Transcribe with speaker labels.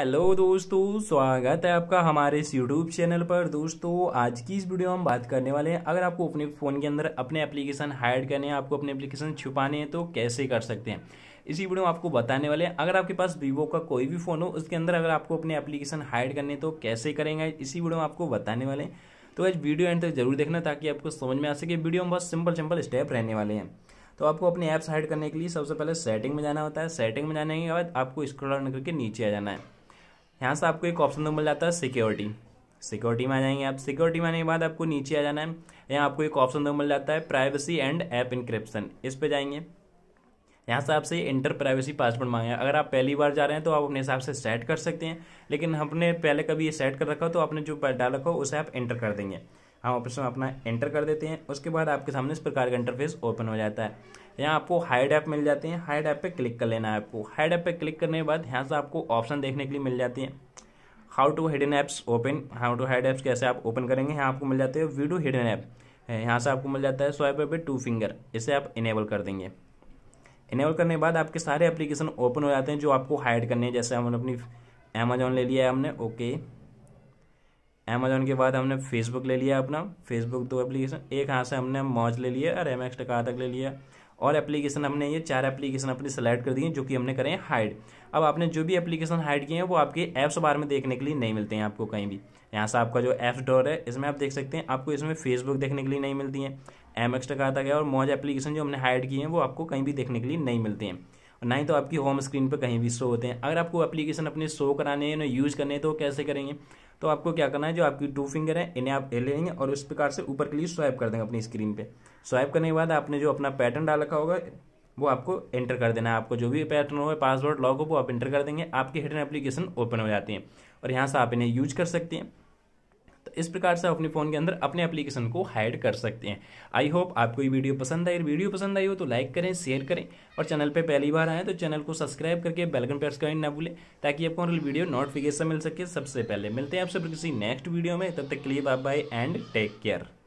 Speaker 1: Hello दोस्तों स्वागत है आपका हमारे इस यूट्यूब चैनल पर दोस्तों आज की इस वीडियो में हम बात करने वाले हैं अगर आपको अपने फ़ोन के अंदर अपने एप्लीकेशन हाइड करने हैं आपको अपने एप्लीकेशन छुपाने हैं तो कैसे कर सकते हैं इसी वीडियो में आपको बताने वाले हैं अगर आपके पास वीवो का कोई भी फ़ोन हो उसके अंदर अगर आपको अपने एप्लीकेशन हाइड करने तो कैसे करेंगे इसी वीडियो में आपको बताने वाले हैं तो आज वीडियो एंड तक जरूर देखना ताकि आपको समझ में आ सके वीडियो में बहुत सिंपल सिंपल स्टेप रहने वाले हैं तो आपको अपने ऐप्स हाइड करने के लिए सबसे पहले सेटिंग में जाना होता है सेटिंग में जाने के बाद आपको स्क्रॉल करके नीचे आ जाना है यहाँ से आपको एक ऑप्शन तो मिल जाता है सिक्योरिटी सिक्योरिटी में आ जाएंगे आप सिक्योरिटी में आने के बाद आपको नीचे आ जाना है यहाँ आपको एक ऑप्शन दो तो मिल जाता है प्राइवेसी एंड ऐप इंक्रिप्शन इस पर जाएंगे यहाँ से आपसे इंटर प्राइवेसी पासवर्ड मांगे अगर आप पहली बार जा रहे हैं तो आप अपने हिसाब से सेट कर सकते हैं लेकिन हमने पहले कभी ये सेट कर रखा हो तो आपने जो डाल रखा हो उसे आप इंटर कर देंगे हम ऑप्शन अपना एंटर कर देते हैं उसके बाद आपके सामने इस प्रकार का इंटरफेस ओपन हो जाता है यहाँ आपको हाइड ऐप मिल जाते हैं हाइड ऐप पे क्लिक कर लेना है आपको हाइड ऐप पे क्लिक करने के बाद यहाँ से आपको ऑप्शन देखने के लिए मिल जाती है how to hidden apps open how to hide apps कैसे आप ओपन करेंगे यहाँ आपको मिल जाते हैं वीडियो हिडन ऐप यहाँ से आपको मिल जाता है स्वाइप पे टू फिंगर इसे आप इनेबल कर देंगे इनेबल करने के बाद आपके सारे एप्लीकेशन ओपन हो जाते हैं जो आपको हाइड करने हैं जैसे हमने अपनी अमेजोन ले लिया है हमने ओके okay. अमेजोन के बाद हमने फेसबुक ले लिया अपना फेसबुक दो एप्लीकेशन एक हाथ से हमने मौज ले लिया और एम एक्स टका तक ले लिया और एप्लीकेशन हमने ये चार एप्लीकेशन अपनी सेलेक्ट कर दी हैं जो कि हमने करें हाइड अब आपने जो भी एप्लीकेशन हाइड किए हैं वो आपके ऐप्स बार में देखने के लिए नहीं मिलते हैं आपको कहीं भी यहाँ से आपका जो ऐप्स डोर है इसमें आप देख सकते हैं आपको इसमें फेसबुक देखने के लिए नहीं मिलती हैं एम एक्स टका तक है और मौज एप्लीकेशन जो हमने हाइड किए हैं वो आपको कहीं भी देखने के लिए नहीं मिलते हैं और ना ही तो आपकी होम स्क्रीन पर कहीं भी शो होते हैं अगर आपको एप्लीकेशन अपने शो कराने हैं ना यूज़ करने हैं तो कैसे करेंगे तो आपको क्या करना है जो आपकी टू फिंगर है इन्हें आप लेंगे और उस प्रकार से ऊपर के लिए स्वाइप कर देंगे अपनी स्क्रीन पर स्वाइप करने के बाद आपने जो अपना पैटर्न डाल रखा होगा वो आपको एंटर कर देना है आपको जो भी पैटर्न हो पासवर्ड लॉग हो वो आप एंटर कर देंगे आपकी हिडन एप्लीकेशन ओपन हो जाती है और यहाँ से आप इन्हें यूज कर सकते हैं इस प्रकार से आप अपने फ़ोन के अंदर अपने एप्लीकेशन को हाइड कर सकते हैं आई होप आपको ये वीडियो पसंद आई वीडियो पसंद आई हो तो लाइक करें शेयर करें और चैनल पर पहली बार आएँ तो चैनल को सब्सक्राइब करके बेलकन प्रेस करें ना भूलें ताकि आपको हमारी वीडियो नोटिफिकेशन मिल सके सबसे पहले मिलते हैं आप सब किसी नेक्स्ट वीडियो में तब तक के लिए bye bye and take care